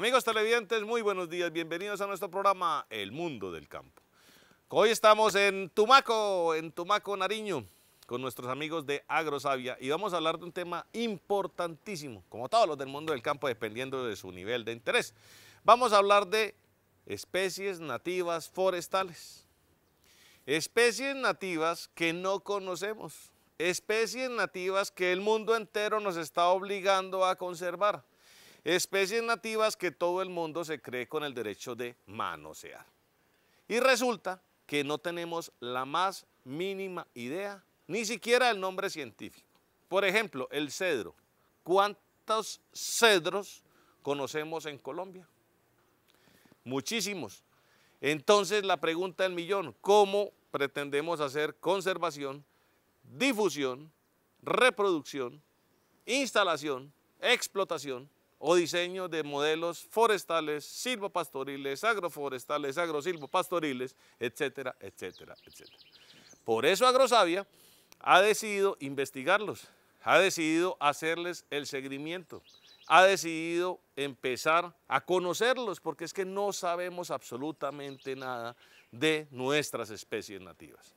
Amigos televidentes, muy buenos días, bienvenidos a nuestro programa El Mundo del Campo. Hoy estamos en Tumaco, en Tumaco, Nariño, con nuestros amigos de AgroSavia y vamos a hablar de un tema importantísimo, como todos los del mundo del campo, dependiendo de su nivel de interés. Vamos a hablar de especies nativas forestales, especies nativas que no conocemos, especies nativas que el mundo entero nos está obligando a conservar especies nativas que todo el mundo se cree con el derecho de manosear. Y resulta que no tenemos la más mínima idea, ni siquiera el nombre científico. Por ejemplo, el cedro. ¿Cuántos cedros conocemos en Colombia? Muchísimos. Entonces la pregunta del millón, ¿cómo pretendemos hacer conservación, difusión, reproducción, instalación, explotación o diseño de modelos forestales, silvopastoriles, agroforestales, agrosilvopastoriles, etcétera, etcétera, etcétera. Por eso Agrosavia ha decidido investigarlos, ha decidido hacerles el seguimiento, ha decidido empezar a conocerlos, porque es que no sabemos absolutamente nada de nuestras especies nativas.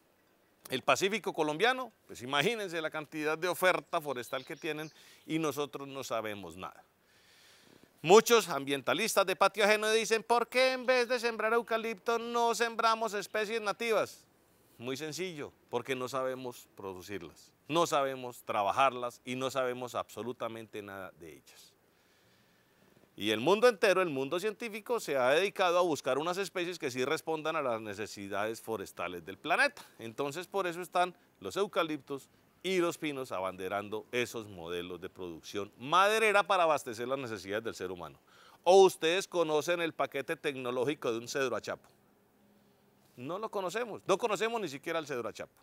El Pacífico colombiano, pues imagínense la cantidad de oferta forestal que tienen y nosotros no sabemos nada. Muchos ambientalistas de patio ajeno dicen, ¿por qué en vez de sembrar eucaliptos no sembramos especies nativas? Muy sencillo, porque no sabemos producirlas, no sabemos trabajarlas y no sabemos absolutamente nada de ellas. Y el mundo entero, el mundo científico, se ha dedicado a buscar unas especies que sí respondan a las necesidades forestales del planeta. Entonces, por eso están los eucaliptos y Los Pinos abanderando esos modelos de producción maderera para abastecer las necesidades del ser humano. ¿O ustedes conocen el paquete tecnológico de un cedro a chapo, No lo conocemos, no conocemos ni siquiera el cedro achapo,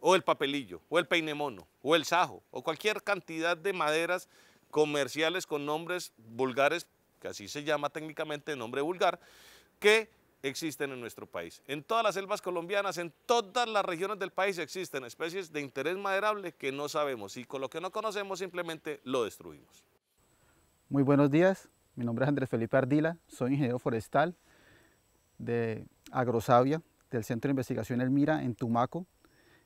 o el papelillo, o el peinemono, o el sajo, o cualquier cantidad de maderas comerciales con nombres vulgares, que así se llama técnicamente nombre vulgar, que existen en nuestro país. En todas las selvas colombianas, en todas las regiones del país existen especies de interés maderable que no sabemos y con lo que no conocemos simplemente lo destruimos. Muy buenos días, mi nombre es Andrés Felipe Ardila, soy ingeniero forestal de Agrosavia, del Centro de Investigación Elmira en Tumaco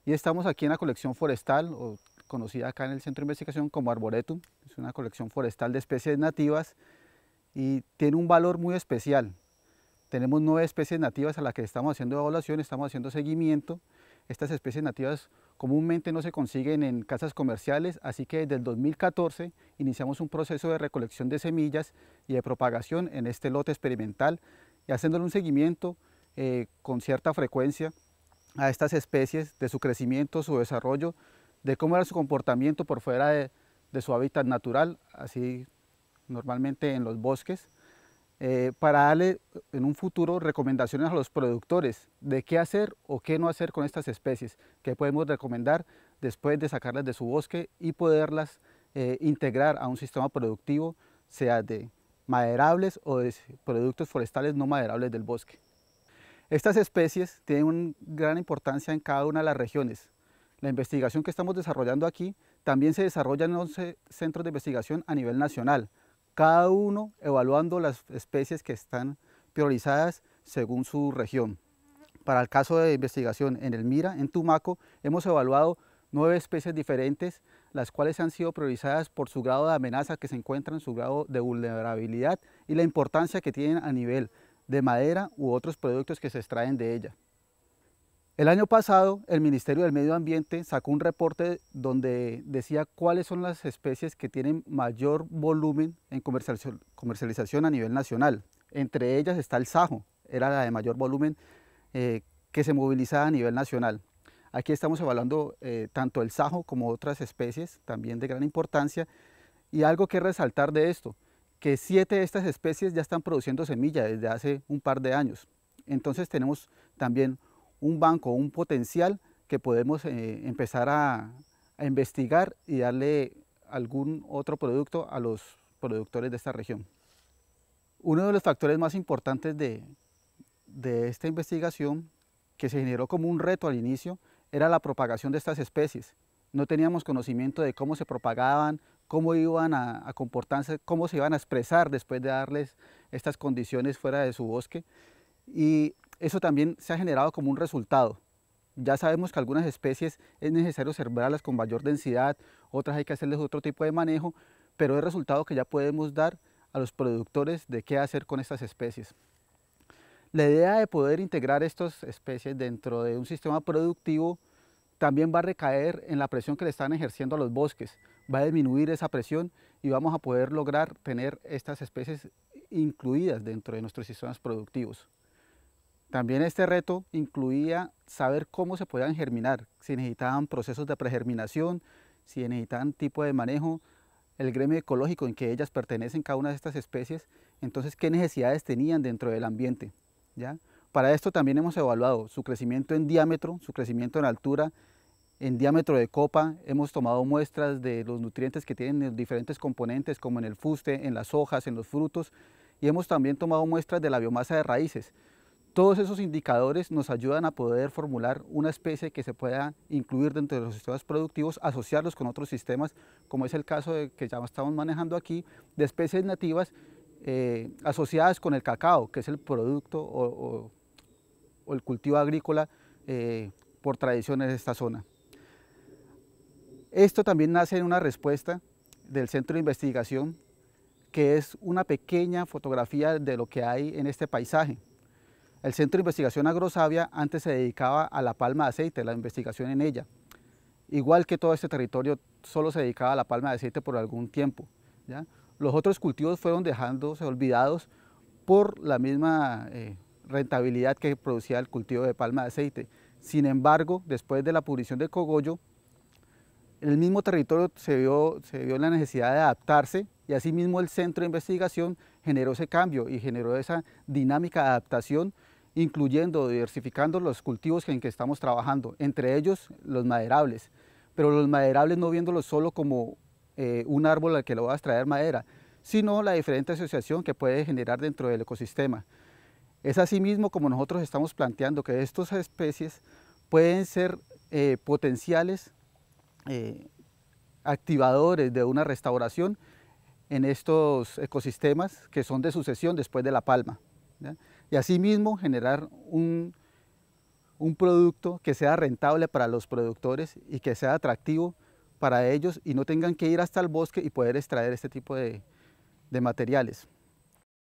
y estamos aquí en la colección forestal o conocida acá en el Centro de Investigación como Arboretum, es una colección forestal de especies nativas y tiene un valor muy especial, tenemos nueve especies nativas a las que estamos haciendo evaluación, estamos haciendo seguimiento. Estas especies nativas comúnmente no se consiguen en casas comerciales, así que desde el 2014 iniciamos un proceso de recolección de semillas y de propagación en este lote experimental y haciéndole un seguimiento eh, con cierta frecuencia a estas especies, de su crecimiento, su desarrollo, de cómo era su comportamiento por fuera de su hábitat natural, así normalmente en los bosques. Eh, para darle eh, en un futuro recomendaciones a los productores de qué hacer o qué no hacer con estas especies, que podemos recomendar después de sacarlas de su bosque y poderlas eh, integrar a un sistema productivo, sea de maderables o de productos forestales no maderables del bosque. Estas especies tienen una gran importancia en cada una de las regiones. La investigación que estamos desarrollando aquí también se desarrolla en 11 centros de investigación a nivel nacional, cada uno evaluando las especies que están priorizadas según su región. Para el caso de investigación en el Mira, en Tumaco, hemos evaluado nueve especies diferentes, las cuales han sido priorizadas por su grado de amenaza que se encuentran, su grado de vulnerabilidad y la importancia que tienen a nivel de madera u otros productos que se extraen de ella. El año pasado, el Ministerio del Medio Ambiente sacó un reporte donde decía cuáles son las especies que tienen mayor volumen en comercialización a nivel nacional. Entre ellas está el sajo, era la de mayor volumen eh, que se movilizaba a nivel nacional. Aquí estamos evaluando eh, tanto el sajo como otras especies también de gran importancia. Y algo que resaltar de esto, que siete de estas especies ya están produciendo semilla desde hace un par de años. Entonces tenemos también un banco, un potencial que podemos eh, empezar a, investigar y darle algún otro producto a los productores de esta región. Uno de los factores más importantes de, esta investigación, que se generó como un reto al inicio, era la propagación de estas especies. No teníamos conocimiento de cómo se propagaban, cómo iban a, comportarse, cómo se iban a expresar después de darles estas condiciones fuera de su bosque. Y eso también se ha generado como un resultado. Ya sabemos que algunas especies es necesario cerrarlas con mayor densidad, otras hay que hacerles otro tipo de manejo, pero es resultado que ya podemos dar a los productores de qué hacer con estas especies. La idea de poder integrar estas especies dentro de un sistema productivo también va a recaer en la presión que le están ejerciendo a los bosques. Va a disminuir esa presión y vamos a poder lograr tener estas especies incluidas dentro de nuestros sistemas productivos. También este reto incluía saber cómo se podían germinar, si necesitaban procesos de pregerminación, si necesitaban tipo de manejo, el gremio ecológico en que ellas pertenecen cada una de estas especies, entonces qué necesidades tenían dentro del ambiente. Para esto también hemos evaluado su crecimiento en diámetro, su crecimiento en altura, en diámetro de copa, hemos tomado muestras de los nutrientes que tienen los diferentes componentes como en el fuste, en las hojas, en los frutos y hemos también tomado muestras de la biomasa de raíces. Todos esos indicadores nos ayudan a poder formular una especie que se pueda incluir dentro de los sistemas productivos, asociarlos con otros sistemas, como es el caso de, que ya estamos manejando aquí, de especies nativas eh, asociadas con el cacao, que es el producto o, el cultivo agrícola eh, por tradición de esta zona. Esto también nace en una respuesta del Centro de Investigación, que es una pequeña fotografía de lo que hay en este paisaje. El Centro de Investigación Agrosavia antes se dedicaba a la palma de aceite, la investigación en ella. Igual que todo este territorio, solo se dedicaba a la palma de aceite por algún tiempo. ¿ya? Los otros cultivos fueron dejándose olvidados por la misma eh, rentabilidad que producía el cultivo de palma de aceite. Sin embargo, después de la pudrición de cogollo, el mismo territorio se vio, se vio la necesidad de adaptarse y asimismo el centro de investigación generó ese cambio y generó esa dinámica de adaptación incluyendo, diversificando los cultivos en que estamos trabajando, entre ellos los maderables, pero los maderables no viéndolos solo como eh, un árbol al que lo va a extraer madera, sino la diferente asociación que puede generar dentro del ecosistema. Es asimismo como nosotros estamos planteando que estas especies pueden ser eh, potenciales eh, activadores de una restauración en estos ecosistemas que son de sucesión después de la palma y asimismo generar un, producto que sea rentable para los productores y que sea atractivo para ellos y no tengan que ir hasta el bosque y poder extraer este tipo de, de materiales.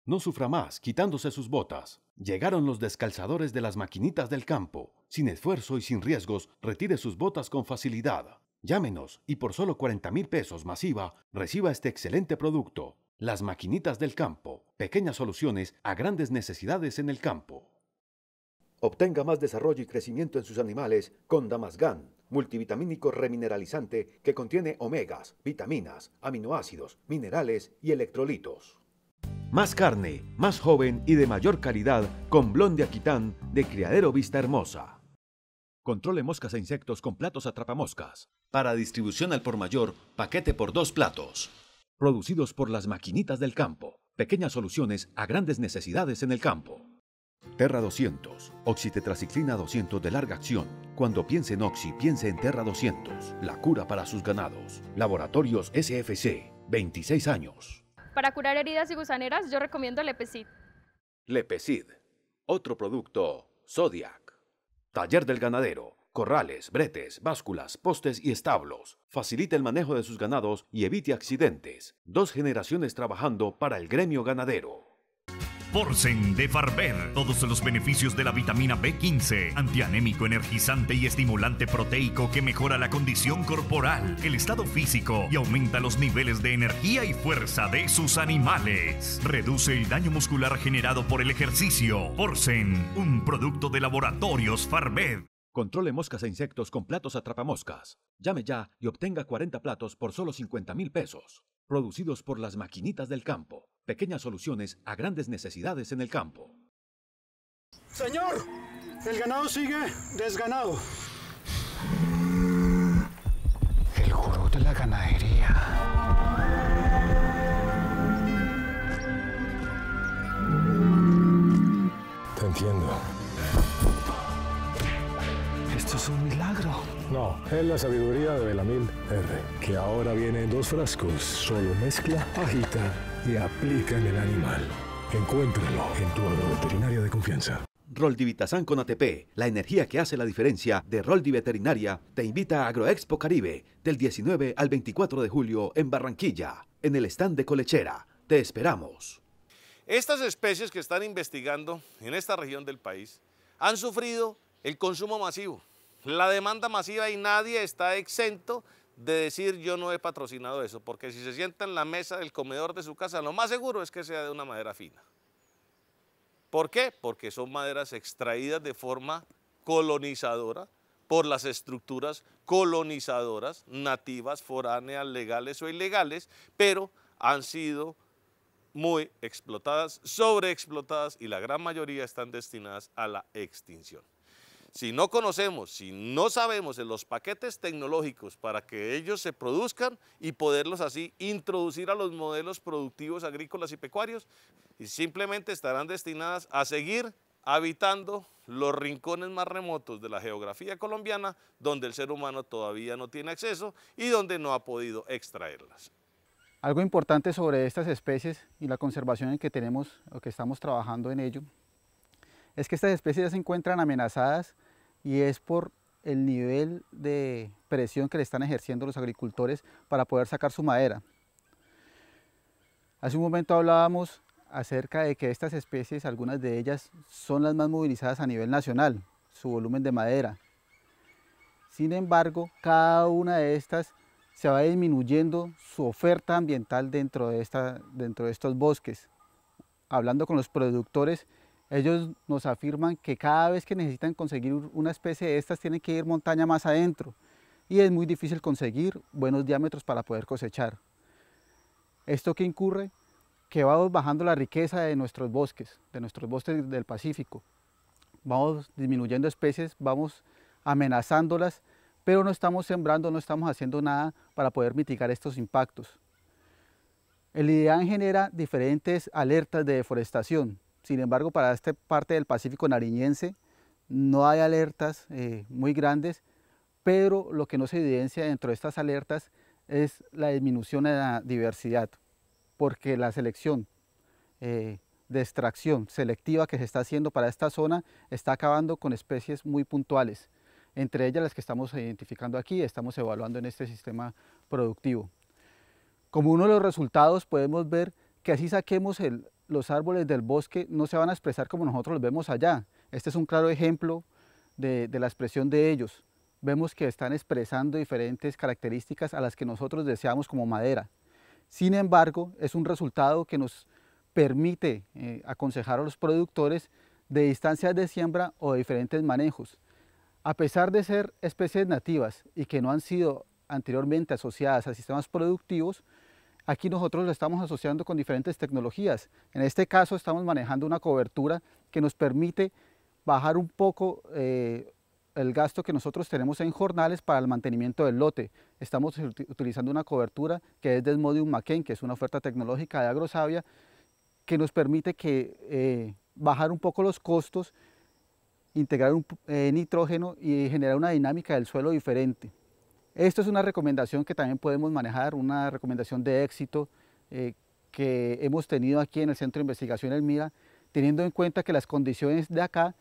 No sufra más quitándose sus botas. Llegaron los descalzadores de las maquinitas del campo. Sin esfuerzo y sin riesgos, retire sus botas con facilidad. Llámenos y por solo 40 mil pesos masiva, reciba este excelente producto. Las maquinitas del campo, pequeñas soluciones a grandes necesidades en el campo. Obtenga más desarrollo y crecimiento en sus animales con Damasgan, multivitamínico remineralizante que contiene omegas, vitaminas, aminoácidos, minerales y electrolitos. Más carne, más joven y de mayor calidad con Blonde Aquitán de Criadero Vista Hermosa. Controle moscas e insectos con platos atrapamoscas. Para distribución al por mayor, paquete por dos platos producidos por las maquinitas del campo. Pequeñas soluciones a grandes necesidades en el campo. Terra 200, oxitetraciclina 200 de larga acción. Cuando piense en Oxy, piense en Terra 200, la cura para sus ganados. Laboratorios SFC, 26 años. Para curar heridas y gusaneras, yo recomiendo Lepecid. Lepecid, otro producto Zodiac. Taller del ganadero, corrales, bretes, básculas, postes y establos. Facilita el manejo de sus ganados y evite accidentes. Dos generaciones trabajando para el gremio ganadero. Porcen de Farber. Todos los beneficios de la vitamina B15, antianémico, energizante y estimulante proteico que mejora la condición corporal, el estado físico y aumenta los niveles de energía y fuerza de sus animales. Reduce el daño muscular generado por el ejercicio. Porcen, un producto de laboratorios Farber. Controle moscas e insectos con platos atrapamoscas. Llame ya y obtenga 40 platos por solo 50 mil pesos. Producidos por las maquinitas del campo. Pequeñas soluciones a grandes necesidades en el campo. Señor, el ganado sigue desganado. El gurú de la ganadería es la sabiduría de Belamil R, que ahora viene en dos frascos. Solo mezcla, agita y aplica en el animal. Encuéntralo en tu agro-veterinaria de confianza. Roldivitasan con ATP, la energía que hace la diferencia de Roldi Veterinaria, te invita a Agroexpo Caribe del 19 al 24 de julio en Barranquilla, en el stand de Colechera. Te esperamos. Estas especies que están investigando en esta región del país han sufrido el consumo masivo la demanda masiva y nadie está exento de decir yo no he patrocinado eso, porque si se sienta en la mesa del comedor de su casa, lo más seguro es que sea de una madera fina. ¿Por qué? Porque son maderas extraídas de forma colonizadora por las estructuras colonizadoras, nativas, foráneas, legales o ilegales, pero han sido muy explotadas, sobreexplotadas y la gran mayoría están destinadas a la extinción. Si no conocemos, si no sabemos en los paquetes tecnológicos para que ellos se produzcan y poderlos así introducir a los modelos productivos agrícolas y pecuarios, simplemente estarán destinadas a seguir habitando los rincones más remotos de la geografía colombiana donde el ser humano todavía no tiene acceso y donde no ha podido extraerlas. Algo importante sobre estas especies y la conservación en que tenemos o que estamos trabajando en ello es que estas especies se encuentran amenazadas y es por el nivel de presión que le están ejerciendo los agricultores para poder sacar su madera. Hace un momento hablábamos acerca de que estas especies, algunas de ellas, son las más movilizadas a nivel nacional, su volumen de madera. Sin embargo, cada una de estas se va disminuyendo su oferta ambiental dentro de, esta, dentro de estos bosques. Hablando con los productores, ellos nos afirman que cada vez que necesitan conseguir una especie de estas tienen que ir montaña más adentro y es muy difícil conseguir buenos diámetros para poder cosechar. ¿Esto que incurre? Que vamos bajando la riqueza de nuestros bosques, de nuestros bosques del Pacífico. Vamos disminuyendo especies, vamos amenazándolas, pero no estamos sembrando, no estamos haciendo nada para poder mitigar estos impactos. El IDEAN genera diferentes alertas de deforestación, sin embargo, para esta parte del Pacífico nariñense no hay alertas eh, muy grandes, pero lo que no se evidencia dentro de estas alertas es la disminución de la diversidad, porque la selección eh, de extracción selectiva que se está haciendo para esta zona está acabando con especies muy puntuales, entre ellas las que estamos identificando aquí, estamos evaluando en este sistema productivo. Como uno de los resultados podemos ver que así saquemos el, los árboles del bosque no se van a expresar como nosotros los vemos allá. Este es un claro ejemplo de, la expresión de ellos. Vemos que están expresando diferentes características a las que nosotros deseamos como madera. Sin embargo, es un resultado que nos permite eh, aconsejar a los productores de distancias de siembra o de diferentes manejos. A pesar de ser especies nativas y que no han sido anteriormente asociadas a sistemas productivos, Aquí nosotros lo estamos asociando con diferentes tecnologías. En este caso estamos manejando una cobertura que nos permite bajar un poco eh, el gasto que nosotros tenemos en jornales para el mantenimiento del lote. Estamos utilizando una cobertura que es del Modium que es una oferta tecnológica de Agrosavia, que nos permite que, eh, bajar un poco los costos, integrar un, eh, nitrógeno y generar una dinámica del suelo diferente. Esto es una recomendación que también podemos manejar, una recomendación de éxito eh, que hemos tenido aquí en el Centro de Investigación El teniendo en cuenta que las condiciones de acá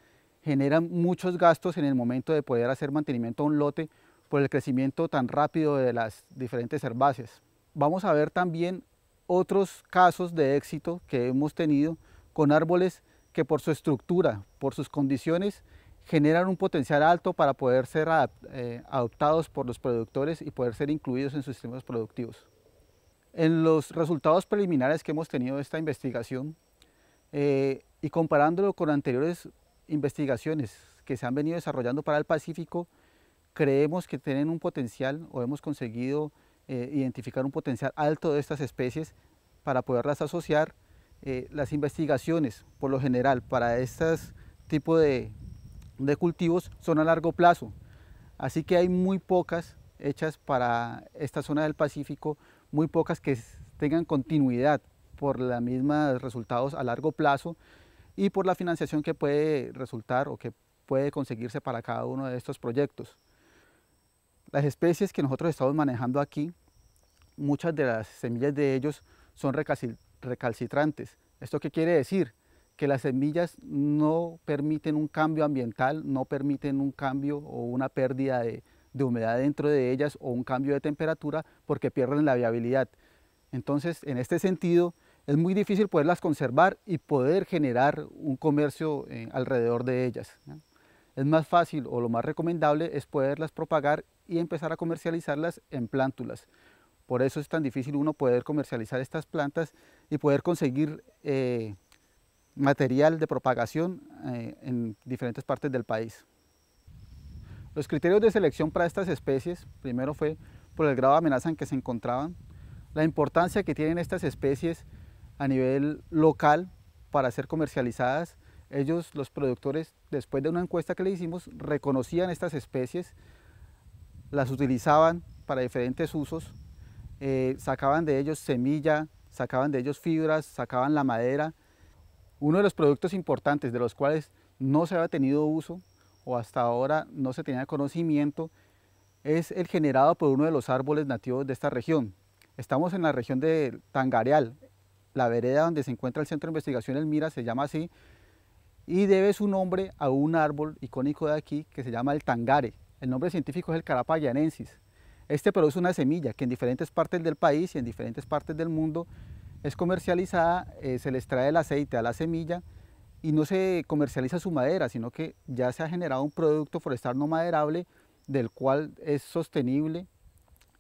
generan muchos gastos en el momento de poder hacer mantenimiento a un lote por el crecimiento tan rápido de las diferentes herbáceas. Vamos a ver también otros casos de éxito que hemos tenido con árboles que por su estructura, por sus condiciones, generan un potencial alto para poder ser eh, adoptados por los productores y poder ser incluidos en sus sistemas productivos. En los resultados preliminares que hemos tenido de esta investigación eh, y comparándolo con anteriores investigaciones que se han venido desarrollando para el Pacífico, creemos que tienen un potencial o hemos conseguido eh, identificar un potencial alto de estas especies para poderlas asociar. las investigaciones, por lo general, para este tipo de, de cultivos son a largo plazo, así que hay muy pocas hechas para esta zona del Pacífico, muy pocas que tengan continuidad por los mismos resultados a largo plazo y por la financiación que puede resultar o que puede conseguirse para cada uno de estos proyectos. Las especies que nosotros estamos manejando aquí, muchas de las semillas de ellos son recalcitrantes. ¿Esto qué quiere decir? que las semillas no permiten un cambio ambiental, no permiten un cambio o una pérdida de, humedad dentro de ellas o un cambio de temperatura porque pierden la viabilidad. Entonces, en este sentido, es muy difícil poderlas conservar y poder generar un comercio eh, alrededor de ellas. Es más fácil o lo más recomendable es poderlas propagar y empezar a comercializarlas en plántulas. Por eso es tan difícil uno poder comercializar estas plantas y poder conseguir eh, material de propagación eh, en diferentes partes del país. Los criterios de selección para estas especies, primero fue por el grado de amenaza en que se encontraban, la importancia que tienen estas especies a nivel local para ser comercializadas. Ellos, los productores, después de una encuesta que le hicimos, reconocían estas especies, las utilizaban para diferentes usos, eh, sacaban de ellos semilla, sacaban de ellos fibras, sacaban la madera, uno de los productos importantes de los cuales no se ha tenido uso o hasta ahora no se tenía conocimiento es el generado por uno de los árboles nativos de esta región. Estamos en la región de Tangareal, la vereda donde se encuentra el Centro de Investigación El Mira, se llama así, y debe su nombre a un árbol icónico de aquí que se llama el tangare. El nombre científico es el Carapa Este produce una semilla que en diferentes partes del país y en diferentes partes del mundo es comercializada, eh, se les extrae el aceite a la semilla y no se comercializa su madera, sino que ya se ha generado un producto forestal no maderable del cual es sostenible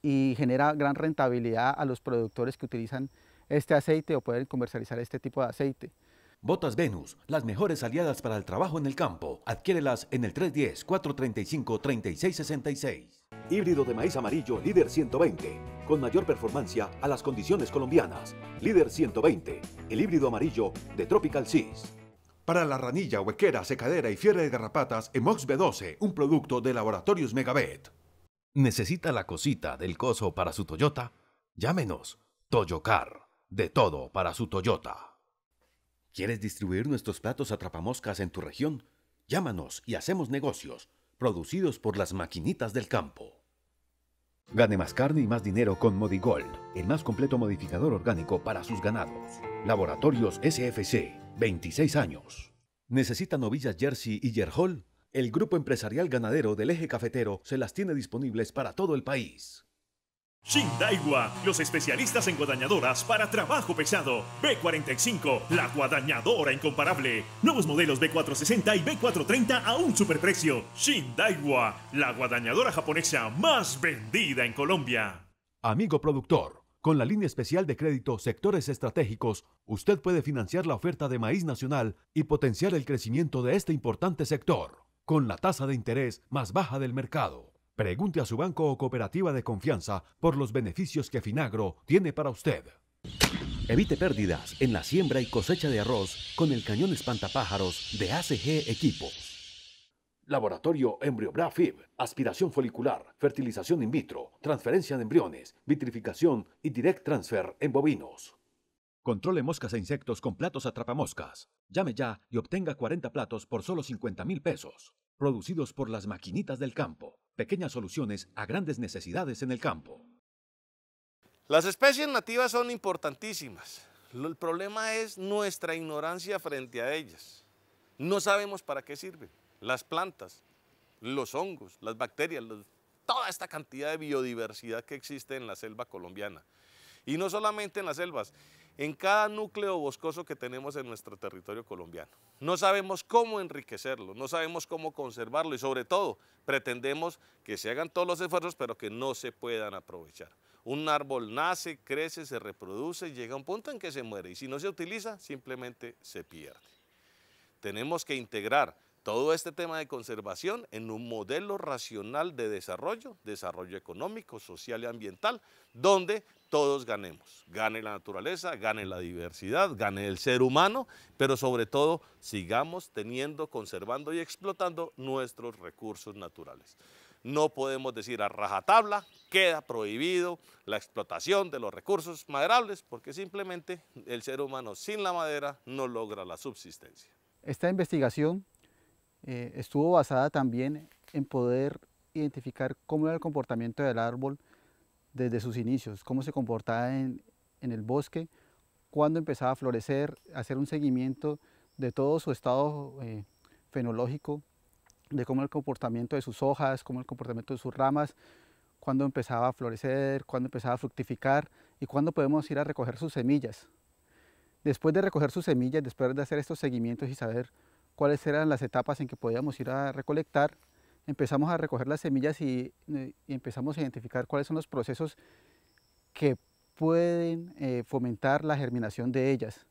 y genera gran rentabilidad a los productores que utilizan este aceite o pueden comercializar este tipo de aceite. Botas Venus, las mejores aliadas para el trabajo en el campo. Adquiérelas en el 310-435-3666. Híbrido de maíz amarillo líder 120, con mayor performancia a las condiciones colombianas. Líder 120, el híbrido amarillo de Tropical Seas. Para la ranilla, huequera, secadera y fiebre de garrapatas, Emox B12, un producto de Laboratorios Megavet. ¿Necesita la cosita del coso para su Toyota? Llámenos. Toyocar, de todo para su Toyota. ¿Quieres distribuir nuestros platos atrapamoscas en tu región? Llámanos y hacemos negocios producidos por las maquinitas del campo. Gane más carne y más dinero con Modigol, el más completo modificador orgánico para sus ganados. Laboratorios SFC, 26 años. ¿Necesitan novillas Jersey y Jerhol? El grupo empresarial ganadero del eje cafetero se las tiene disponibles para todo el país. Shindaiwa, los especialistas en guadañadoras para trabajo pesado. B45, la guadañadora incomparable. Nuevos modelos B460 y B430 a un superprecio. Shindaiwa, la guadañadora japonesa más vendida en Colombia. Amigo productor, con la línea especial de crédito Sectores Estratégicos, usted puede financiar la oferta de maíz nacional y potenciar el crecimiento de este importante sector, con la tasa de interés más baja del mercado. Pregunte a su banco o cooperativa de confianza por los beneficios que Finagro tiene para usted. Evite pérdidas en la siembra y cosecha de arroz con el cañón espantapájaros de ACG Equipos. Laboratorio Embriobrafib, aspiración folicular, fertilización in vitro, transferencia de embriones, vitrificación y direct transfer en bovinos. Controle moscas e insectos con platos atrapamoscas. Llame ya y obtenga 40 platos por solo 50 mil pesos, producidos por las maquinitas del campo pequeñas soluciones a grandes necesidades en el campo. Las especies nativas son importantísimas. El problema es nuestra ignorancia frente a ellas. No sabemos para qué sirven. Las plantas, los hongos, las bacterias, toda esta cantidad de biodiversidad que existe en la selva colombiana. Y no solamente en las selvas, en cada núcleo boscoso que tenemos en nuestro territorio colombiano. No sabemos cómo enriquecerlo, no sabemos cómo conservarlo y sobre todo pretendemos que se hagan todos los esfuerzos pero que no se puedan aprovechar. Un árbol nace, crece, se reproduce, llega a un punto en que se muere y si no se utiliza simplemente se pierde. Tenemos que integrar todo este tema de conservación en un modelo racional de desarrollo, desarrollo económico, social y ambiental, donde todos ganemos. Gane la naturaleza, gane la diversidad, gane el ser humano, pero sobre todo sigamos teniendo, conservando y explotando nuestros recursos naturales. No podemos decir a rajatabla, queda prohibido la explotación de los recursos maderables, porque simplemente el ser humano sin la madera no logra la subsistencia. Esta investigación eh, estuvo basada también en poder identificar cómo era el comportamiento del árbol desde sus inicios, cómo se comportaba en, el bosque, cuándo empezaba a florecer, hacer un seguimiento de todo su estado eh, fenológico, de cómo el comportamiento de sus hojas, cómo el comportamiento de sus ramas, cuándo empezaba a florecer, cuándo empezaba a fructificar y cuándo podemos ir a recoger sus semillas. Después de recoger sus semillas, después de hacer estos seguimientos y saber cuáles eran las etapas en que podíamos ir a recolectar. Empezamos a recoger las semillas y, eh, empezamos a identificar cuáles son los procesos que pueden eh, fomentar la germinación de ellas,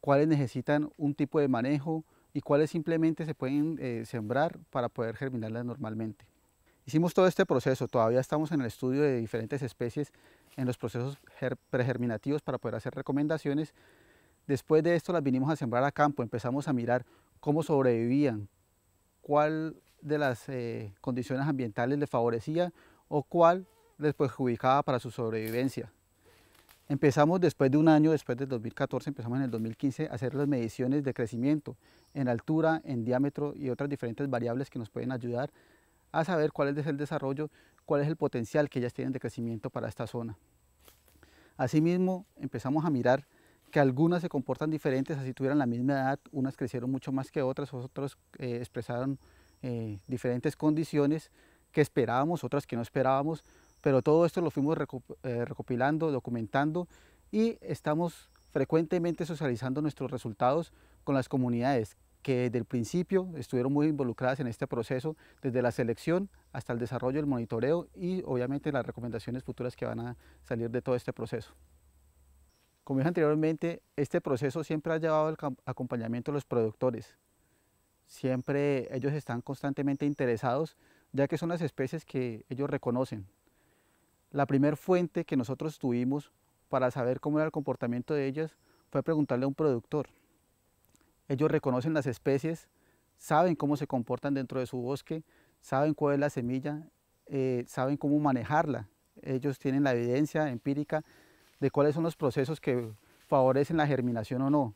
cuáles necesitan un tipo de manejo y cuáles simplemente se pueden eh, sembrar para poder germinarlas normalmente. Hicimos todo este proceso, todavía estamos en el estudio de diferentes especies en los procesos pregerminativos para poder hacer recomendaciones. Después de esto las vinimos a sembrar a campo, empezamos a mirar cómo sobrevivían, cuál de las eh, condiciones ambientales les favorecía o cuál les perjudicaba para su sobrevivencia. Empezamos después de un año, después del 2014, empezamos en el 2015 a hacer las mediciones de crecimiento en altura, en diámetro y otras diferentes variables que nos pueden ayudar a saber cuál es el desarrollo, cuál es el potencial que ellas tienen de crecimiento para esta zona. Asimismo, empezamos a mirar que algunas se comportan diferentes, así tuvieran la misma edad, unas crecieron mucho más que otras, otras eh, expresaron eh, diferentes condiciones que esperábamos, otras que no esperábamos, pero todo esto lo fuimos eh, recopilando, documentando y estamos frecuentemente socializando nuestros resultados con las comunidades que desde el principio estuvieron muy involucradas en este proceso, desde la selección hasta el desarrollo, el monitoreo y obviamente las recomendaciones futuras que van a salir de todo este proceso. Como dije anteriormente, este proceso siempre ha llevado el acompañamiento de los productores. Siempre ellos están constantemente interesados, ya que son las especies que ellos reconocen. La primera fuente que nosotros tuvimos para saber cómo era el comportamiento de ellas fue preguntarle a un productor. Ellos reconocen las especies, saben cómo se comportan dentro de su bosque, saben cuál es la semilla, eh, saben cómo manejarla. Ellos tienen la evidencia empírica de cuáles son los procesos que favorecen la germinación o no.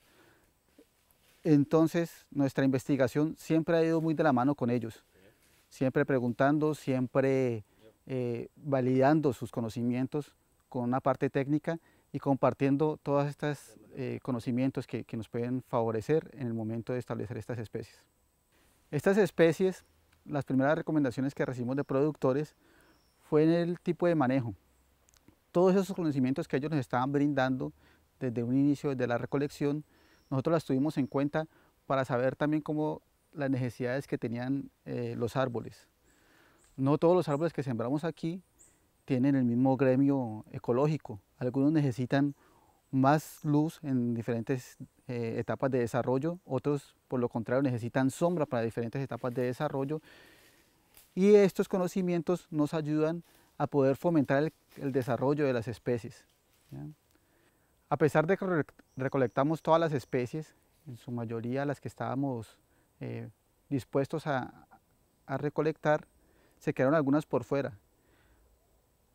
Entonces, nuestra investigación siempre ha ido muy de la mano con ellos, siempre preguntando, siempre eh, validando sus conocimientos con una parte técnica y compartiendo todos estos eh, conocimientos que, que nos pueden favorecer en el momento de establecer estas especies. Estas especies, las primeras recomendaciones que recibimos de productores fue en el tipo de manejo todos esos conocimientos que ellos nos estaban brindando desde un inicio, desde la recolección, nosotros las tuvimos en cuenta para saber también cómo las necesidades que tenían eh, los árboles. No todos los árboles que sembramos aquí tienen el mismo gremio ecológico. Algunos necesitan más luz en diferentes eh, etapas de desarrollo, otros por lo contrario necesitan sombra para diferentes etapas de desarrollo. Y estos conocimientos nos ayudan a poder fomentar el el desarrollo de las especies. A pesar de que recolectamos todas las especies, en su mayoría las que estábamos eh, dispuestos a, recolectar, se quedaron algunas por fuera.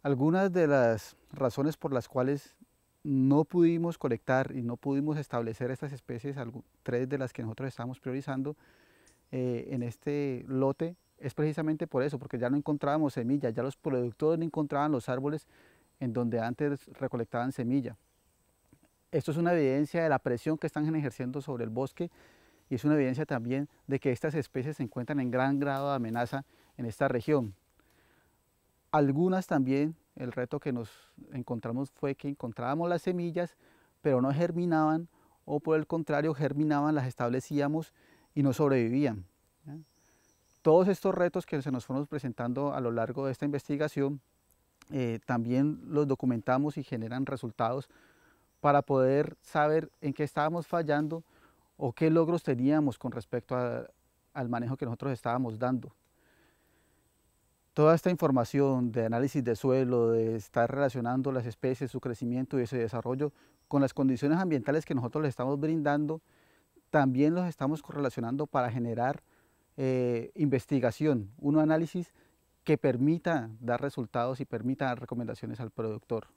Algunas de las razones por las cuales no pudimos colectar y no pudimos establecer estas especies, tres de las que nosotros estamos priorizando eh, en este lote, es precisamente por eso, porque ya no encontrábamos semillas, ya los productores no encontraban los árboles en donde antes recolectaban semilla. Esto es una evidencia de la presión que están ejerciendo sobre el bosque y es una evidencia también de que estas especies se encuentran en gran grado de amenaza en esta región. Algunas también, el reto que nos encontramos fue que encontrábamos las semillas, pero no germinaban o por el contrario germinaban, las establecíamos y no sobrevivían todos estos retos que se nos fueron presentando a lo largo de esta investigación, eh, también los documentamos y generan resultados para poder saber en qué estábamos fallando o qué logros teníamos con respecto al manejo que nosotros estábamos dando. Toda esta información de análisis de suelo, de estar relacionando las especies, su crecimiento y ese desarrollo con las condiciones ambientales que nosotros les estamos brindando, también los estamos correlacionando para generar eh, investigación, un análisis que permita dar resultados y permita dar recomendaciones al productor.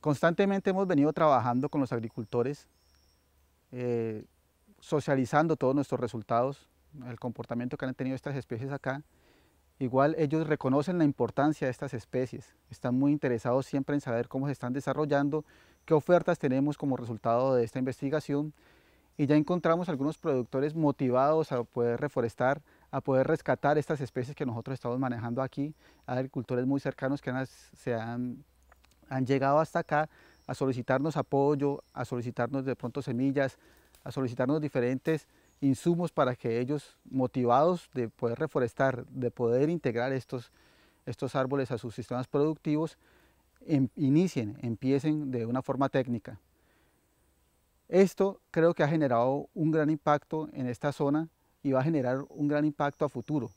Constantemente hemos venido trabajando con los agricultores, eh, socializando todos nuestros resultados, el comportamiento que han tenido estas especies acá. Igual ellos reconocen la importancia de estas especies, están muy interesados siempre en saber cómo se están desarrollando, qué ofertas tenemos como resultado de esta investigación y ya encontramos algunos productores motivados a poder reforestar, a poder rescatar estas especies que nosotros estamos manejando aquí, agricultores muy cercanos que han, se han, llegado hasta acá a solicitarnos apoyo, a solicitarnos de pronto semillas, a solicitarnos diferentes insumos para que ellos, motivados de poder reforestar, de poder integrar estos, estos árboles a sus sistemas productivos, em, inicien, empiecen de una forma técnica. Esto creo que ha generado un gran impacto en esta zona y va a generar un gran impacto a futuro,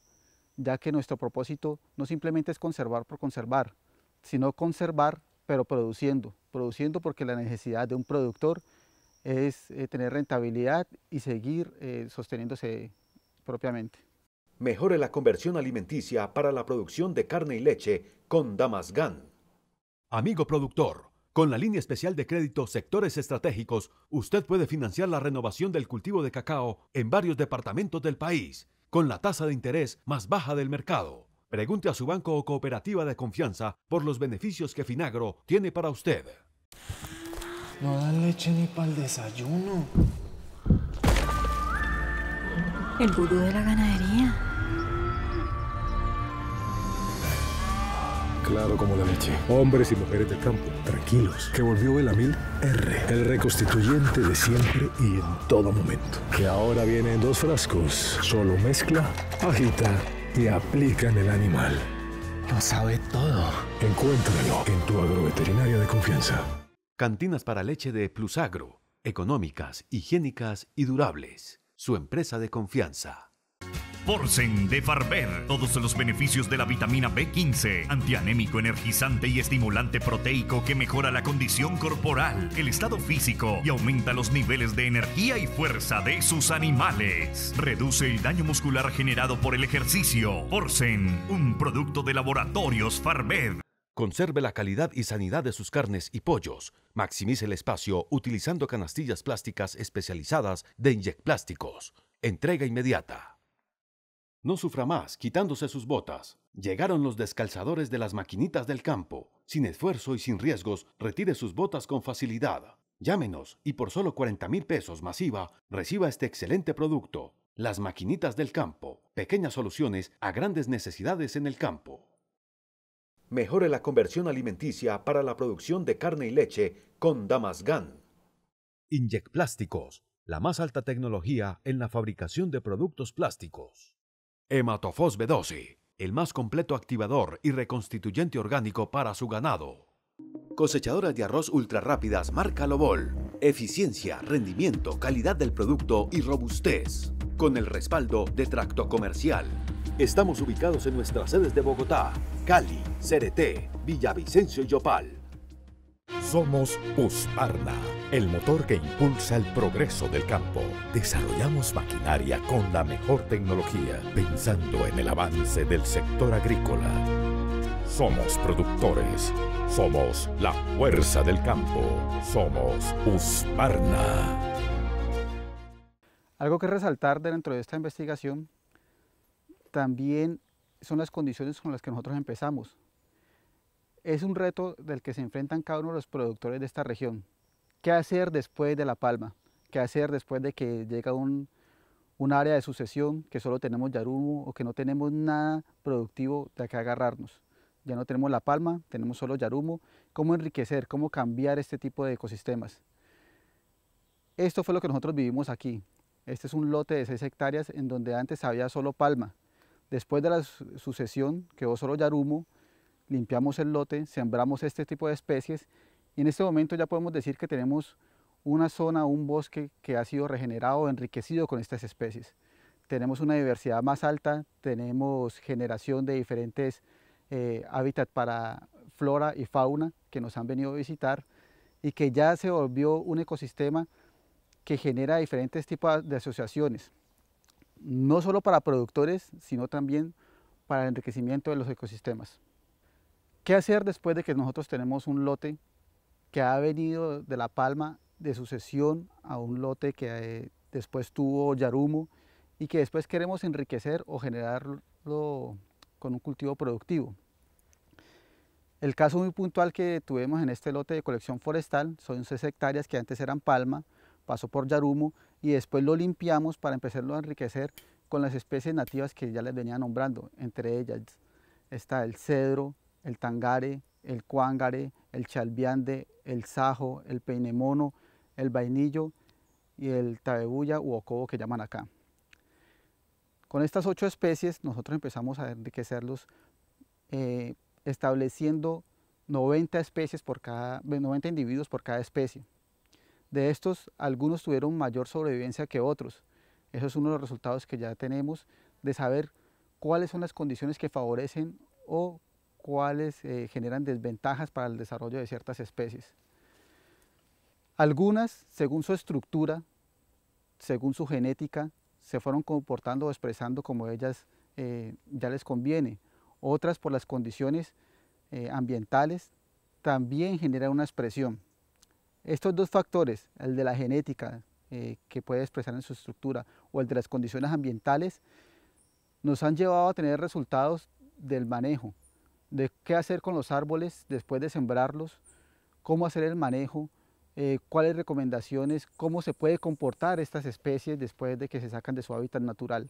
ya que nuestro propósito no simplemente es conservar por conservar, sino conservar pero produciendo, produciendo porque la necesidad de un productor es eh, tener rentabilidad y seguir eh, sosteniéndose propiamente. Mejore la conversión alimenticia para la producción de carne y leche con Damasgan. Amigo productor, con la línea especial de crédito Sectores Estratégicos, usted puede financiar la renovación del cultivo de cacao en varios departamentos del país, con la tasa de interés más baja del mercado. Pregunte a su banco o cooperativa de confianza por los beneficios que Finagro tiene para usted. No da leche ni para el desayuno. El gurú de la ganadería. claro como la leche. Hombres y mujeres del campo, tranquilos, que volvió el Amil R, el reconstituyente de siempre y en todo momento. Que ahora viene en dos frascos, solo mezcla, agita y aplica en el animal. Lo sabe todo. Encuéntralo en tu agroveterinaria de confianza. Cantinas para leche de Plusagro, económicas, higiénicas y durables. Su empresa de confianza. PORSEN de Farber. Todos los beneficios de la vitamina B15, antianémico, energizante y estimulante proteico que mejora la condición corporal, el estado físico y aumenta los niveles de energía y fuerza de sus animales. Reduce el daño muscular generado por el ejercicio. Porcen, un producto de laboratorios Farber. Conserve la calidad y sanidad de sus carnes y pollos. Maximice el espacio utilizando canastillas plásticas especializadas de Plásticos. Entrega inmediata. No sufra más, quitándose sus botas. Llegaron los descalzadores de las maquinitas del campo. Sin esfuerzo y sin riesgos, retire sus botas con facilidad. Llámenos y por solo 40 mil pesos masiva, reciba este excelente producto. Las maquinitas del campo. Pequeñas soluciones a grandes necesidades en el campo. Mejore la conversión alimenticia para la producción de carne y leche con Damasgan. Inyect Plásticos, la más alta tecnología en la fabricación de productos plásticos. Hematofos B12, el más completo activador y reconstituyente orgánico para su ganado. Cosechadoras de arroz ultra rápidas marca Lobol. Eficiencia, rendimiento, calidad del producto y robustez. Con el respaldo de Tracto Comercial. Estamos ubicados en nuestras sedes de Bogotá, Cali, Cereté, Villavicencio y Yopal. Somos USPARNA, el motor que impulsa el progreso del campo. Desarrollamos maquinaria con la mejor tecnología, pensando en el avance del sector agrícola. Somos productores. Somos la fuerza del campo. Somos USPARNA. Algo que resaltar dentro de esta investigación también son las condiciones con las que nosotros empezamos. Es un reto del que se enfrentan cada uno de los productores de esta región. ¿Qué hacer después de la palma? ¿Qué hacer después de que llega un, área de sucesión, que solo tenemos yarumo o que no tenemos nada productivo de que agarrarnos? Ya no tenemos la palma, tenemos solo yarumo. ¿Cómo enriquecer? ¿Cómo cambiar este tipo de ecosistemas? Esto fue lo que nosotros vivimos aquí. Este es un lote de 6 hectáreas en donde antes había solo palma. Después de la sucesión quedó solo yarumo, limpiamos el lote, sembramos este tipo de especies y en este momento ya podemos decir que tenemos una zona, un bosque que ha sido regenerado, enriquecido con estas especies. Tenemos una diversidad más alta, tenemos generación de diferentes eh, hábitats para flora y fauna que nos han venido a visitar y que ya se volvió un ecosistema que genera diferentes tipos de asociaciones, no solo para productores, sino también para el enriquecimiento de los ecosistemas. ¿Qué hacer después de que nosotros tenemos un lote que ha venido de La Palma de sucesión a un lote que eh, después tuvo Yarumo y que después queremos enriquecer o generarlo con un cultivo productivo? El caso muy puntual que tuvimos en este lote de colección forestal son 6 hectáreas que antes eran palma, pasó por yarumo y después lo limpiamos para empezarlo a enriquecer con las especies nativas que ya les venía nombrando, entre ellas está el cedro, el tangare, el cuangare, el chalbiande, el sajo, el peinemono, el vainillo y el tabebuya u ocobo que llaman acá. Con estas ocho especies nosotros empezamos a enriquecerlos eh, estableciendo 90 especies por cada, 90 individuos por cada especie. De estos, algunos tuvieron mayor sobrevivencia que otros. Eso es uno de los resultados que ya tenemos de saber cuáles son las condiciones que favorecen o cuales eh, generan desventajas para el desarrollo de ciertas especies. Algunas, según su estructura, según su genética, se fueron comportando o expresando como ellas eh, ya les conviene. Otras, por las condiciones eh, ambientales, también generan una expresión. Estos dos factores, el de la genética que puede expresar en su estructura o el de las condiciones ambientales, nos han llevado a tener resultados del manejo de qué hacer con los árboles después de sembrarlos, cómo hacer el manejo, eh, cuáles recomendaciones, cómo se puede comportar estas especies después de que se sacan de su hábitat natural.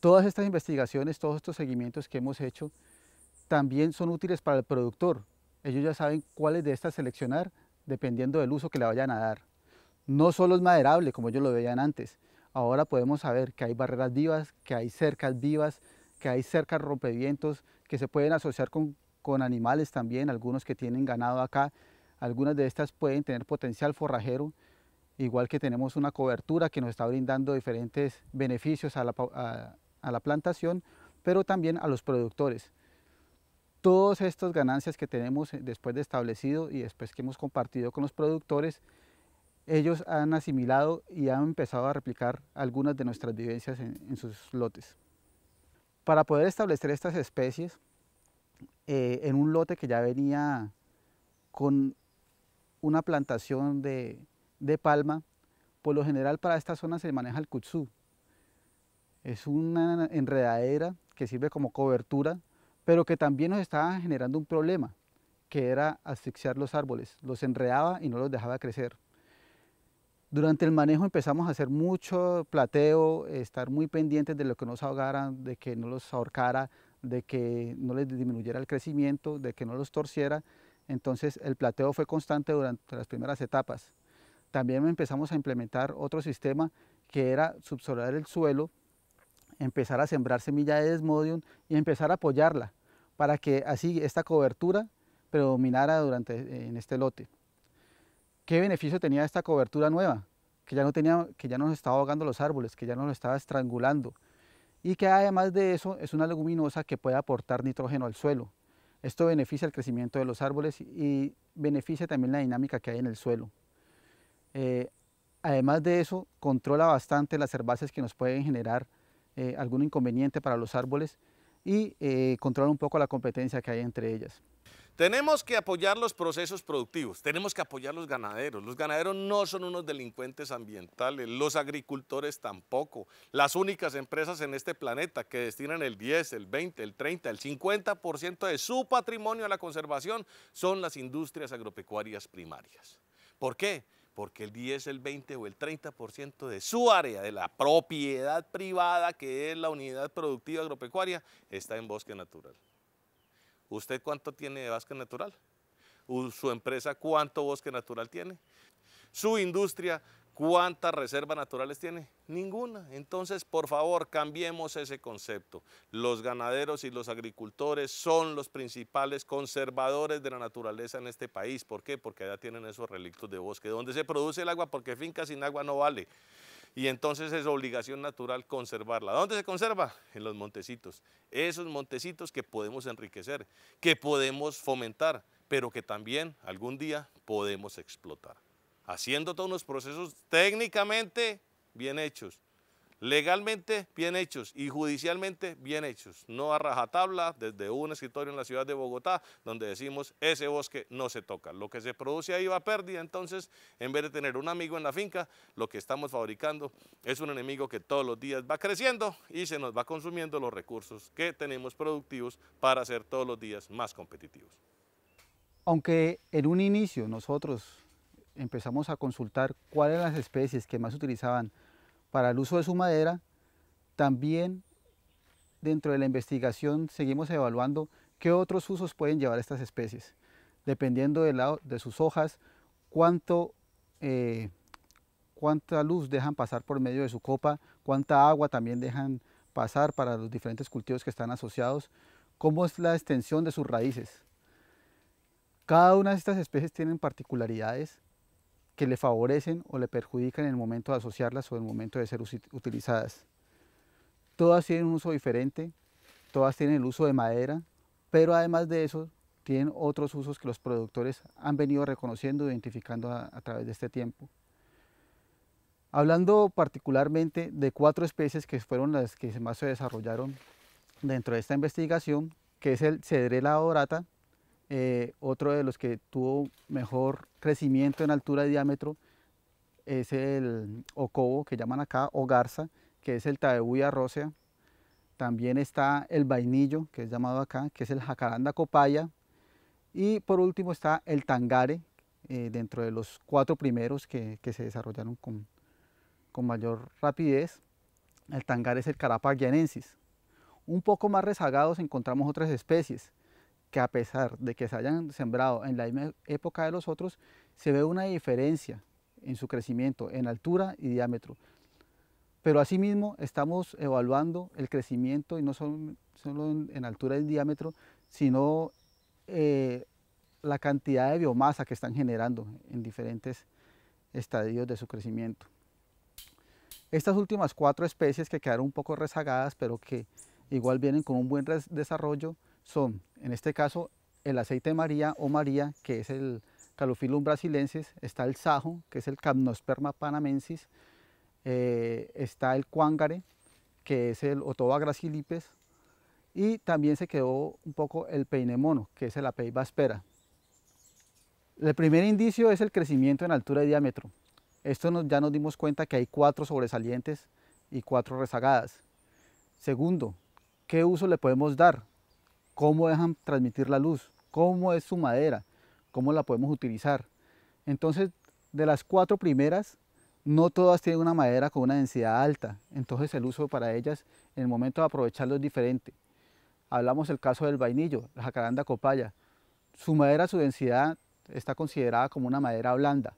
Todas estas investigaciones, todos estos seguimientos que hemos hecho, también son útiles para el productor. Ellos ya saben cuáles de estas seleccionar dependiendo del uso que le vayan a dar. No solo es maderable, como ellos lo veían antes. Ahora podemos saber que hay barreras vivas, que hay cercas vivas, que hay cercas rompevientos, que se pueden asociar con, animales también, algunos que tienen ganado acá. Algunas de estas pueden tener potencial forrajero, igual que tenemos una cobertura que nos está brindando diferentes beneficios a la, plantación, pero también a los productores. Todas estas ganancias que tenemos eh, después de establecido y después que hemos compartido con los productores, ellos han asimilado y han empezado a replicar algunas de nuestras vivencias en sus lotes. Para poder establecer estas especies eh, en un lote que ya venía con una plantación de, de palma, por lo general para esta zona se maneja el kutsu. Es una enredadera que sirve como cobertura, pero que también nos estaba generando un problema, que era asfixiar los árboles. Los enredaba y no los dejaba crecer. Durante el manejo empezamos a hacer mucho plateo, estar muy pendientes de lo que nos ahogaran, de que no los ahorcara, de que no les disminuyera el crecimiento, de que no los torciera. Entonces el plateo fue constante durante las primeras etapas. También empezamos a implementar otro sistema que era subsolar el suelo, empezar a sembrar semilla de desmodium y empezar a apoyarla para que así esta cobertura predominara durante en este lote. ¿Qué beneficio tenía esta cobertura nueva? Que ya, no tenía, que ya nos estaba ahogando los árboles, que ya no nos estaba estrangulando. Y que además de eso es una leguminosa que puede aportar nitrógeno al suelo. Esto beneficia el crecimiento de los árboles y beneficia también la dinámica que hay en el suelo. Eh, además de eso, controla bastante las herbáceas que nos pueden generar eh, algún inconveniente para los árboles y eh, controla un poco la competencia que hay entre ellas. Tenemos que apoyar los procesos productivos, tenemos que apoyar los ganaderos. Los ganaderos no son unos delincuentes ambientales, los agricultores tampoco. Las únicas empresas en este planeta que destinan el 10, el 20, el 30, el 50% de su patrimonio a la conservación son las industrias agropecuarias primarias. ¿Por qué? Porque el 10, el 20 o el 30% de su área, de la propiedad privada que es la unidad productiva agropecuaria, está en bosque natural. ¿Usted cuánto tiene de bosque natural? ¿Su empresa cuánto bosque natural tiene? ¿Su industria ¿Cuántas reservas naturales tiene? Ninguna. Entonces, por favor, cambiemos ese concepto. Los ganaderos y los agricultores son los principales conservadores de la naturaleza en este país. ¿Por qué? Porque allá tienen esos relictos de bosque. Donde se produce el agua? Porque finca sin agua no vale y entonces es obligación natural conservarla. ¿Dónde se conserva? En los montecitos. Esos montecitos que podemos enriquecer, que podemos fomentar, pero que también algún día podemos explotar. Haciendo todos los procesos técnicamente bien hechos, legalmente bien hechos y judicialmente bien hechos, no a rajatabla desde un escritorio en la ciudad de Bogotá donde decimos ese bosque no se toca, lo que se produce ahí va a pérdida, entonces en vez de tener un amigo en la finca, lo que estamos fabricando es un enemigo que todos los días va creciendo y se nos va consumiendo los recursos que tenemos productivos para ser todos los días más competitivos. Aunque en un inicio nosotros empezamos a consultar cuáles eran las especies que más utilizaban para el uso de su madera. También dentro de la investigación seguimos evaluando qué otros usos pueden llevar estas especies, dependiendo de, de sus hojas, eh, cuánta luz dejan pasar por medio de su copa, cuánta agua también dejan pasar para los diferentes cultivos que están asociados, cómo es la extensión de sus raíces. Cada una de estas especies tienen particularidades que le favorecen o le perjudican en el momento de asociarlas o en el momento de ser utilizadas. Todas tienen un uso diferente, todas tienen el uso de madera, pero además de eso tienen otros usos que los productores han venido reconociendo e identificando a, través de este tiempo. Hablando particularmente de cuatro especies que fueron las que más se desarrollaron dentro de esta investigación, que es el cedrela dorata, eh, otro de los que tuvo mejor crecimiento en altura y diámetro es el ocobo, que llaman acá, o garza, que es el tabebuya rosea. También está el vainillo, que es llamado acá, que es el jacaranda copaya. Y por último está el tangare, eh, dentro de los cuatro primeros que, se desarrollaron con, con, mayor rapidez. El tangare es el carapa guianensis. Un poco más rezagados encontramos otras especies, que a pesar de que se hayan sembrado en la misma época de los otros, se ve una diferencia en su crecimiento, en altura y diámetro. Pero asimismo estamos evaluando el crecimiento, y no solo, en, altura y diámetro, sino eh, la cantidad de biomasa que están generando en diferentes estadios de su crecimiento. Estas últimas cuatro especies que quedaron un poco rezagadas, pero que igual vienen con un buen desarrollo, son, en este caso, el aceite María o María, que es el Calophyllum brasilensis, está el sajo, que es el camnosperma panamensis, eh, está el cuangare que es el Otoba gracilipes, y también se quedó un poco el peinemono, que es el Apeiba El primer indicio es el crecimiento en altura y diámetro. Esto ya nos dimos cuenta que hay cuatro sobresalientes y cuatro rezagadas. Segundo, ¿qué uso le podemos dar? cómo dejan transmitir la luz, cómo es su madera, cómo la podemos utilizar. Entonces, de las cuatro primeras, no todas tienen una madera con una densidad alta, entonces el uso para ellas en el momento de aprovecharlo es diferente. Hablamos el caso del vainillo, la jacaranda copaya. Su madera, su densidad está considerada como una madera blanda.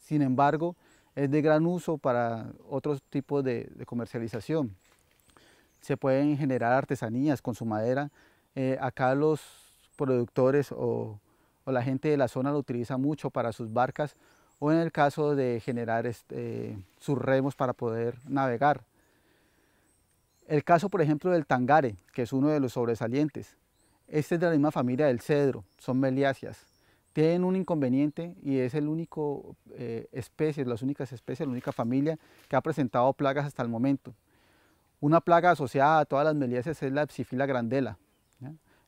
Sin embargo, es de gran uso para otros tipos de, de comercialización. Se pueden generar artesanías con su madera eh, acá los productores o, la gente de la zona lo utiliza mucho para sus barcas o en el caso de generar este, sus remos para poder navegar. El caso, por ejemplo, del tangare, que es uno de los sobresalientes. Este es de la misma familia del cedro, son meliáceas. Tienen un inconveniente y es el único eh, especie, las únicas especies, la única familia que ha presentado plagas hasta el momento. Una plaga asociada a todas las meliáceas es la psifila grandela,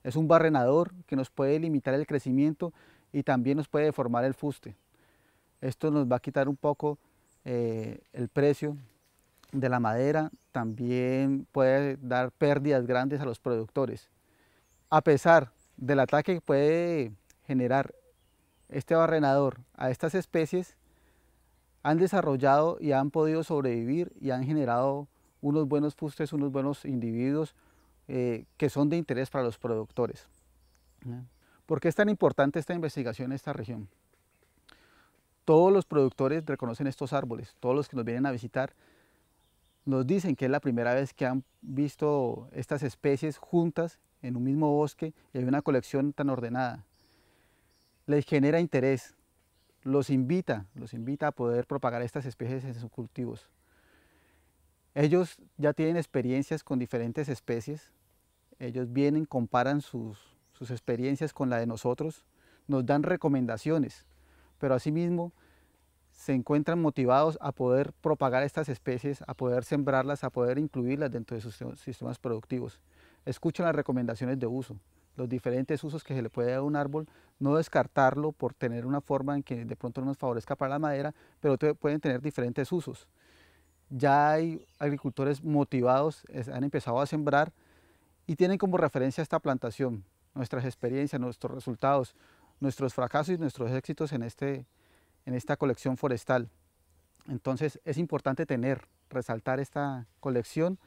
es un barrenador que nos puede limitar el crecimiento y también nos puede deformar el fuste. Esto nos va a quitar un poco eh, el precio de la madera, también puede dar pérdidas grandes a los productores. A pesar del ataque que puede generar este barrenador a estas especies, han desarrollado y han podido sobrevivir y han generado unos buenos fustes, unos buenos individuos, eh, que son de interés para los productores. ¿Por qué es tan importante esta investigación en esta región? Todos los productores reconocen estos árboles, todos los que nos vienen a visitar nos dicen que es la primera vez que han visto estas especies juntas en un mismo bosque y hay una colección tan ordenada. Les genera interés, los invita, los invita a poder propagar estas especies en sus cultivos. Ellos ya tienen experiencias con diferentes especies. Ellos vienen, comparan sus, experiencias con la de nosotros, nos dan recomendaciones, pero asimismo se encuentran motivados a poder propagar estas especies, a poder sembrarlas, a poder incluirlas dentro de sus sistemas productivos. Escuchan las recomendaciones de uso, los diferentes usos que se le puede dar a un árbol, no descartarlo por tener una forma en que de pronto no nos favorezca para la madera, pero pueden tener diferentes usos ya hay agricultores motivados, han empezado a sembrar y tienen como referencia esta plantación, nuestras experiencias, nuestros resultados, nuestros fracasos y nuestros éxitos en, este, en esta colección forestal. Entonces es importante tener, resaltar esta colección,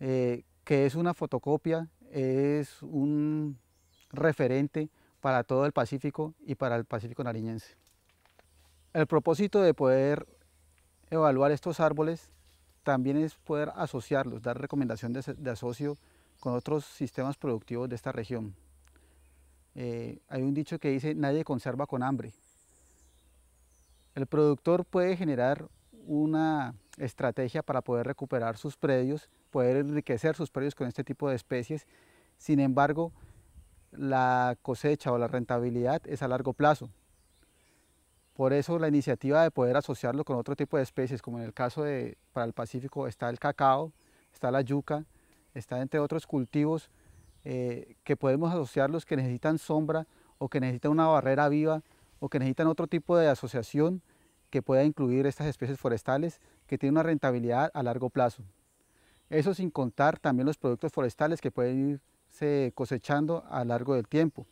eh, que es una fotocopia, es un referente para todo el Pacífico y para el Pacífico nariñense. El propósito de poder evaluar estos árboles también es poder asociarlos, dar recomendación de, asocio con otros sistemas productivos de esta región. Eh, hay un dicho que dice, nadie conserva con hambre. El productor puede generar una estrategia para poder recuperar sus predios, poder enriquecer sus predios con este tipo de especies. Sin embargo, la cosecha o la rentabilidad es a largo plazo. Por eso la iniciativa de poder asociarlo con otro tipo de especies, como en el caso de, para el Pacífico está el cacao, está la yuca, está entre otros cultivos eh, que podemos asociarlos que necesitan sombra o que necesitan una barrera viva o que necesitan otro tipo de asociación que pueda incluir estas especies forestales que tienen una rentabilidad a largo plazo. Eso sin contar también los productos forestales que pueden irse cosechando a largo del tiempo.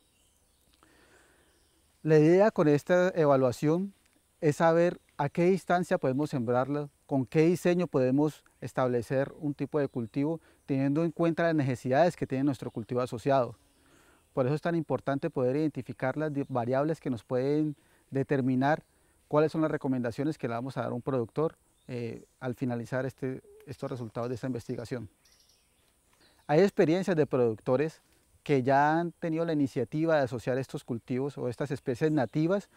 La idea con esta evaluación es saber a qué distancia podemos sembrarla, con qué diseño podemos establecer un tipo de cultivo, teniendo en cuenta las necesidades que tiene nuestro cultivo asociado. Por eso es tan importante poder identificar las variables que nos pueden determinar cuáles son las recomendaciones que le vamos a dar a un productor eh, al finalizar este, estos resultados de esta investigación. Hay experiencias de productores que ya han tenido la iniciativa de asociar estos cultivos o estas especies nativas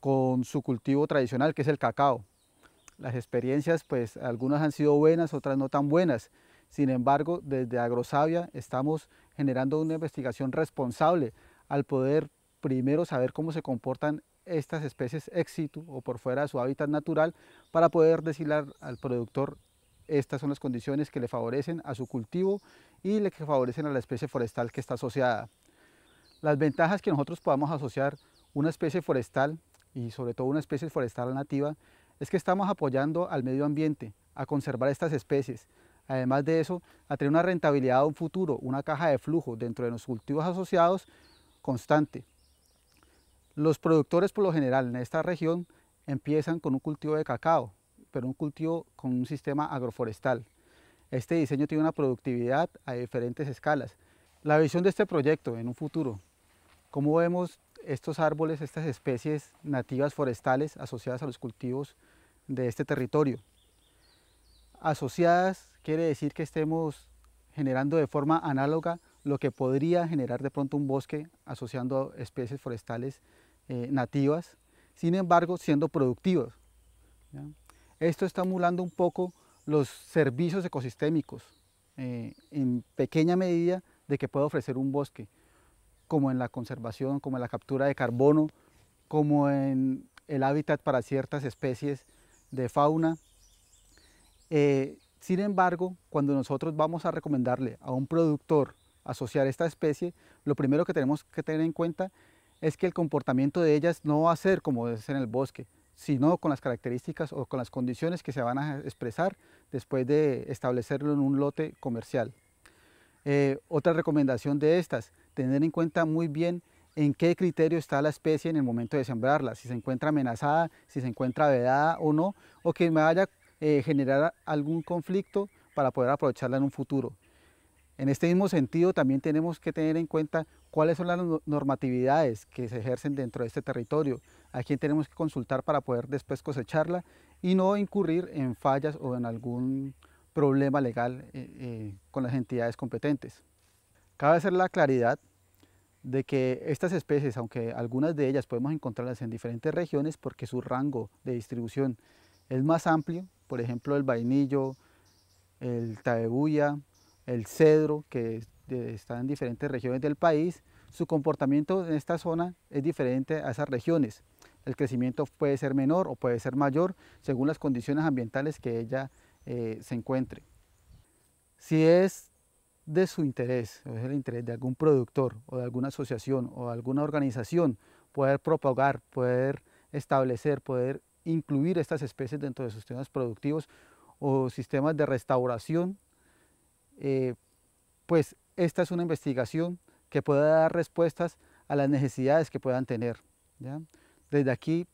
con su cultivo tradicional, que es el cacao. Las experiencias, pues algunas han sido buenas, otras no tan buenas. Sin embargo, desde AgroSavia estamos generando una investigación responsable al poder primero saber cómo se comportan estas especies ex situ o por fuera de su hábitat natural para poder decirle al productor estas son las condiciones que le favorecen a su cultivo y le favorecen a la especie forestal que está asociada. Las ventajas que nosotros podamos asociar una especie forestal y sobre todo una especie forestal nativa es que estamos apoyando al medio ambiente a conservar estas especies. Además de eso, a tener una rentabilidad a un futuro, una caja de flujo dentro de los cultivos asociados constante. Los productores por lo general en esta región empiezan con un cultivo de cacao, pero un cultivo con un sistema agroforestal. Este diseño tiene una productividad a diferentes escalas. La visión de este proyecto en un futuro, cómo vemos estos árboles, estas especies nativas forestales asociadas a los cultivos de este territorio. Asociadas quiere decir que estemos generando de forma análoga lo que podría generar de pronto un bosque asociando especies forestales eh, nativas, sin embargo siendo productivas. Esto está emulando un poco los servicios ecosistémicos eh, en pequeña medida de que puede ofrecer un bosque, como en la conservación, como en la captura de carbono, como en el hábitat para ciertas especies de fauna. Eh, sin embargo, cuando nosotros vamos a recomendarle a un productor asociar esta especie, lo primero que tenemos que tener en cuenta es que el comportamiento de ellas no va a ser como es en el bosque, sino con las características o con las condiciones que se van a expresar después de establecerlo en un lote comercial. Eh, otra recomendación de estas, tener en cuenta muy bien en qué criterio está la especie en el momento de sembrarla, si se encuentra amenazada, si se encuentra vedada o no, o que me vaya a eh, generar algún conflicto para poder aprovecharla en un futuro. En este mismo sentido, también tenemos que tener en cuenta cuáles son las normatividades que se ejercen dentro de este territorio, a quién tenemos que consultar para poder después cosecharla y no incurrir en fallas o en algún problema legal eh, eh, con las entidades competentes. Cabe hacer la claridad de que estas especies, aunque algunas de ellas podemos encontrarlas en diferentes regiones porque su rango de distribución es más amplio, por ejemplo el vainillo, el tabebuya, el cedro, que está en diferentes regiones del país, su comportamiento en esta zona es diferente a esas regiones. El crecimiento puede ser menor o puede ser mayor según las condiciones ambientales que ella eh, se encuentre. Si es de su interés, es el interés de algún productor o de alguna asociación o de alguna organización, poder propagar, poder establecer, poder incluir estas especies dentro de sus sistemas productivos o sistemas de restauración eh, pues esta es una investigación que pueda dar respuestas a las necesidades que puedan tener. ¿ya? Desde aquí,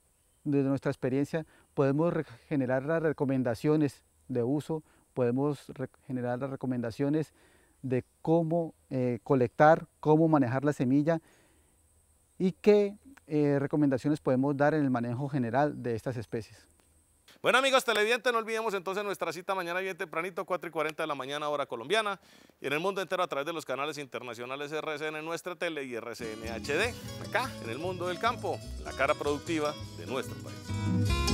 desde nuestra experiencia, podemos generar las recomendaciones de uso, podemos generar las recomendaciones de cómo eh, colectar, cómo manejar la semilla y qué eh, recomendaciones podemos dar en el manejo general de estas especies. Bueno, amigos televidentes, no olvidemos entonces nuestra cita mañana bien tempranito, 4 y 40 de la mañana, hora colombiana, y en el mundo entero a través de los canales internacionales RCN Nuestra Tele y RCN HD, acá, en el mundo del campo, la cara productiva de nuestro país.